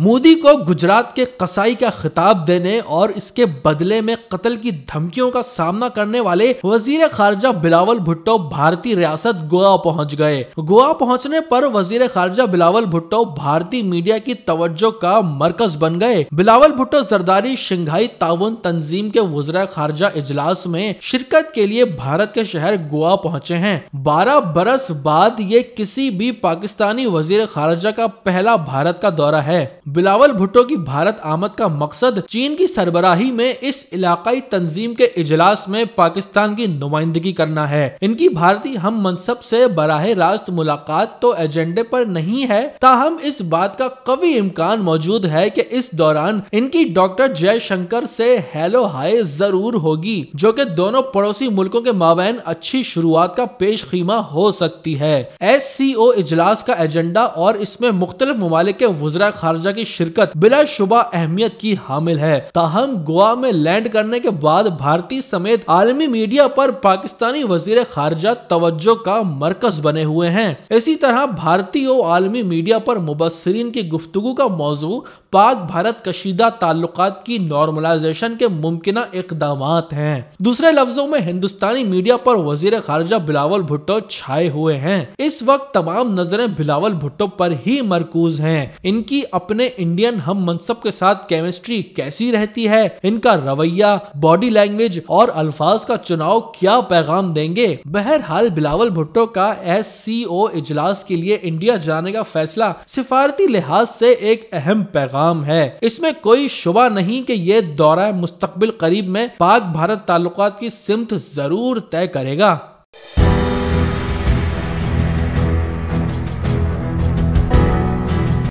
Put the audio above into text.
मोदी को गुजरात के कसाई का खिताब देने और इसके बदले में कत्ल की धमकियों का सामना करने वाले वजीर खारजा बिलावल भुट्टो भारतीय रियासत गोवा पहुंच गए गोवा पहुंचने पर वजीर खारजा बिलावल भुट्टो भारतीय मीडिया की तवज्जो का मरकज बन गए बिलावल भुट्टो जरदारी शंघाई ताउन तंजीम के वजरा खारजा इजलास में शिरकत के लिए भारत के शहर गोवा पहुँचे है बारह बरस बाद ये किसी भी पाकिस्तानी वजीर खारजा का पहला भारत का दौरा है बिलावल भुट्टो की भारत आमद का मकसद चीन की सरबराही में इस इलाकाई तंजीम के इजलास में पाकिस्तान की नुमाइंदगी करना है इनकी भारतीय हम मनसब से बराह रास्त मुलाकात तो एजेंडे पर नहीं है ताहम इस बात का कवि इम्कान मौजूद है कि इस दौरान इनकी डॉक्टर जयशंकर से हेलो हाय जरूर होगी जो कि दोनों पड़ोसी मुल्कों के माबेन अच्छी शुरुआत का पेश खीमा हो सकती है एस इजलास का एजेंडा और इसमें मुख्तलिफ ममालिक के वजरा खारजा की शिरकत बिला शुबा अहमियत की हामिल है ताहम गोवा में लैंड करने के बाद भारतीय समेत आलमी मीडिया पर पाकिस्तानी वजीर खारजा तवज्जो का मरकज बने हुए हैं इसी तरह भारतीय और आलमी मीडिया पर मुबसरीन की गुफ्तु का मौजू पाक भारत कशीदा ताल्लुक की नॉर्मलाइजेशन के मुमकिन इकदाम हैं दूसरे लफ्जों में हिंदुस्तानी मीडिया पर वजीर खारजा बिलावल भुट्टो छाए हुए हैं इस वक्त तमाम नजरें बिलावल भुट्टो पर ही मरकूज हैं इनकी अपने अपने इंडियन हम मनसब के साथ केमिस्ट्री कैसी रहती है इनका रवैया बॉडी लैंग्वेज और अल्फाज का चुनाव क्या पैगाम देंगे बहरहाल बिलावल भुट्टो का एस सी ओ इजलास के लिए इंडिया जाने का फैसला सिफारती लिहाज से एक अहम पैगाम है इसमें कोई शुबा नहीं कि ये दौरा मुस्तबिल करीब में पाक भारत ताल्लुकात की सिमत जरूर तय करेगा